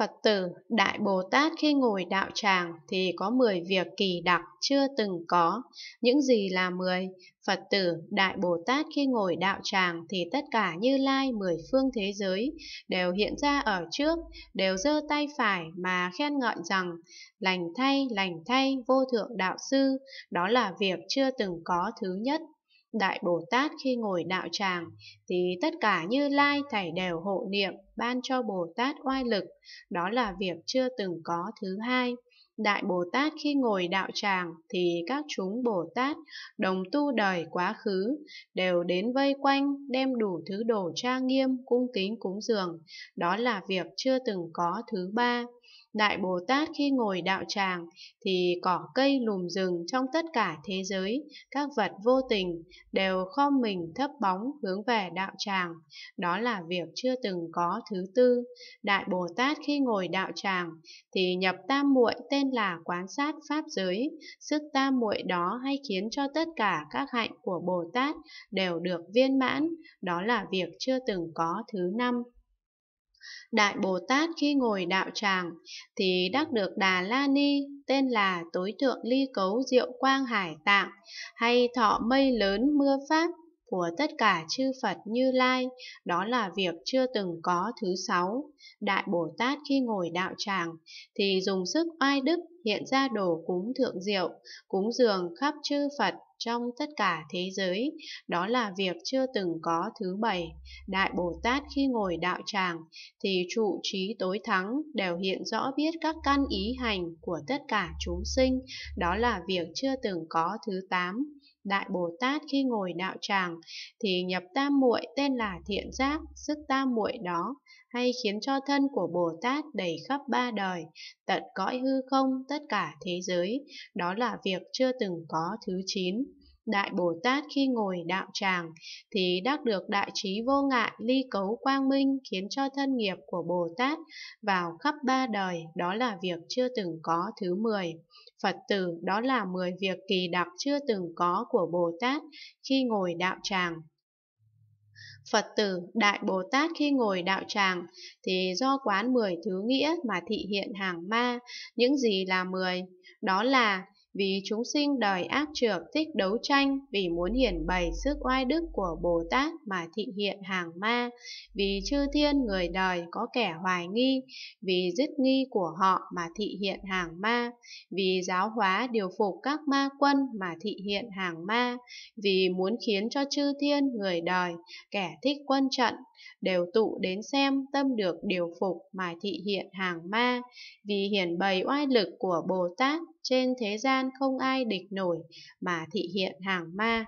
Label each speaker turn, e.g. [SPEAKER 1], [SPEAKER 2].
[SPEAKER 1] Phật tử Đại Bồ Tát khi ngồi đạo tràng thì có 10 việc kỳ đặc chưa từng có. Những gì là 10? Phật tử Đại Bồ Tát khi ngồi đạo tràng thì tất cả như lai mười phương thế giới đều hiện ra ở trước, đều giơ tay phải mà khen ngợi rằng lành thay, lành thay, vô thượng đạo sư, đó là việc chưa từng có thứ nhất. Đại Bồ Tát khi ngồi đạo tràng thì tất cả như lai thảy đều hộ niệm ban cho Bồ Tát oai lực, đó là việc chưa từng có thứ hai. Đại Bồ Tát khi ngồi đạo tràng thì các chúng Bồ Tát đồng tu đời quá khứ đều đến vây quanh đem đủ thứ đồ trang nghiêm cung kính cúng dường, đó là việc chưa từng có thứ ba. Đại Bồ Tát khi ngồi đạo tràng thì cỏ cây lùm rừng trong tất cả thế giới, các vật vô tình đều khom mình thấp bóng hướng về đạo tràng. Đó là việc chưa từng có thứ tư. Đại Bồ Tát khi ngồi đạo tràng thì nhập tam muội tên là quán sát pháp giới. Sức tam muội đó hay khiến cho tất cả các hạnh của Bồ Tát đều được viên mãn. Đó là việc chưa từng có thứ năm. Đại Bồ Tát khi ngồi đạo tràng thì đắc được Đà La Ni tên là tối thượng ly cấu diệu quang hải tạng hay thọ mây lớn mưa pháp của tất cả chư Phật Như Lai, đó là việc chưa từng có thứ sáu. Đại Bồ Tát khi ngồi đạo tràng thì dùng sức oai đức hiện ra đồ cúng thượng diệu, cúng dường khắp chư Phật trong tất cả thế giới, đó là việc chưa từng có thứ bảy. Đại Bồ Tát khi ngồi đạo tràng thì trụ trí tối thắng đều hiện rõ biết các căn ý hành của tất cả chúng sinh, đó là việc chưa từng có thứ tám. Đại Bồ Tát khi ngồi đạo tràng thì nhập tam muội tên là thiện giác, sức tam muội đó hay khiến cho thân của Bồ Tát đầy khắp ba đời, tận cõi hư không tất cả thế giới, đó là việc chưa từng có thứ chín. Đại Bồ Tát khi ngồi đạo tràng thì đắc được đại trí vô ngại ly cấu quang minh khiến cho thân nghiệp của Bồ Tát vào khắp ba đời, đó là việc chưa từng có thứ 10. Phật tử đó là 10 việc kỳ đặc chưa từng có của Bồ Tát khi ngồi đạo tràng. Phật tử Đại Bồ Tát khi ngồi đạo tràng thì do quán 10 thứ nghĩa mà thị hiện hàng ma, những gì là 10? Đó là vì chúng sinh đòi ác trược thích đấu tranh, vì muốn hiển bày sức oai đức của Bồ Tát mà thị hiện hàng ma, vì chư thiên người đời có kẻ hoài nghi, vì dứt nghi của họ mà thị hiện hàng ma, vì giáo hóa điều phục các ma quân mà thị hiện hàng ma, vì muốn khiến cho chư thiên người đời, kẻ thích quân trận, đều tụ đến xem tâm được điều phục mà thị hiện hàng ma, vì hiển bày oai lực của Bồ Tát trên thế gian gian không ai địch nổi mà thị hiện hàng ma.